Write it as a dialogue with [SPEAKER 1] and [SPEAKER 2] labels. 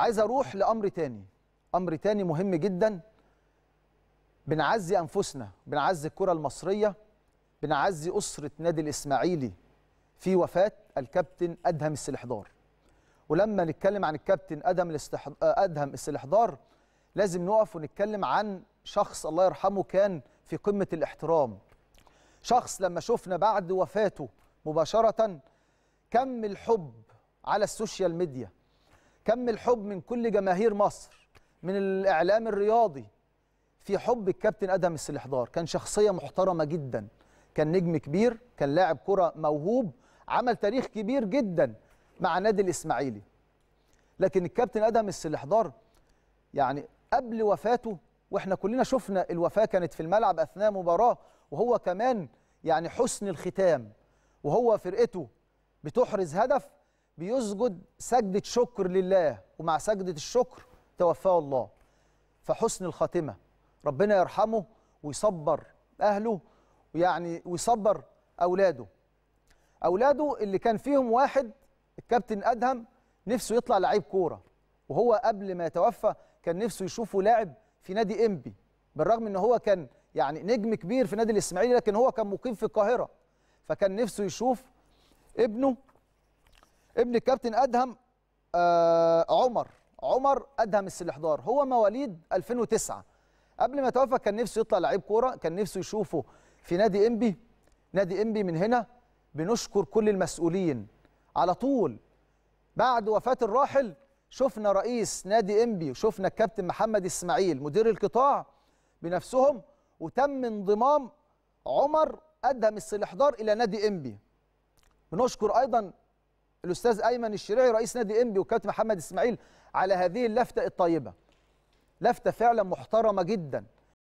[SPEAKER 1] عايز اروح لامر تاني امر تاني مهم جدا بنعزي انفسنا بنعزي الكره المصريه بنعزي اسره نادي الاسماعيلي في وفاه الكابتن ادهم السلحدار ولما نتكلم عن الكابتن ادهم الاستح... ادهم السلحدار لازم نقف ونتكلم عن شخص الله يرحمه كان في قمه الاحترام شخص لما شفنا بعد وفاته مباشره كم الحب على السوشيال ميديا كم الحب من كل جماهير مصر من الإعلام الرياضي في حب الكابتن أدهم السلحدار كان شخصية محترمة جدا كان نجم كبير كان لاعب كرة موهوب عمل تاريخ كبير جدا مع نادي الإسماعيلي لكن الكابتن أدهم السلحدار يعني قبل وفاته واحنا كلنا شفنا الوفاة كانت في الملعب أثناء مباراة وهو كمان يعني حسن الختام وهو فرقته بتحرز هدف بيسجد سجدة شكر لله ومع سجدة الشكر توفاه الله فحسن الخاتمة ربنا يرحمه ويصبر أهله ويعني ويصبر أولاده أولاده اللي كان فيهم واحد الكابتن أدهم نفسه يطلع لعيب كورة وهو قبل ما يتوفى كان نفسه يشوفه لاعب في نادي إنبي بالرغم ان هو كان يعني نجم كبير في نادي الاسماعيلي لكن هو كان مقيم في القاهره فكان نفسه يشوف ابنه ابن الكابتن ادهم آه عمر عمر ادهم السلحدار هو مواليد 2009 قبل ما يتوفى كان نفسه يطلع لعيب كوره كان نفسه يشوفه في نادي انبي نادي انبي من هنا بنشكر كل المسؤولين على طول بعد وفاه الراحل شفنا رئيس نادي انبي وشفنا الكابتن محمد اسماعيل مدير القطاع بنفسهم وتم انضمام عمر ادهم السلحدار الى نادي انبي بنشكر ايضا الاستاذ ايمن الشريعي رئيس نادي انبي وكابتن محمد اسماعيل على هذه اللفته الطيبه لفته فعلا محترمه جدا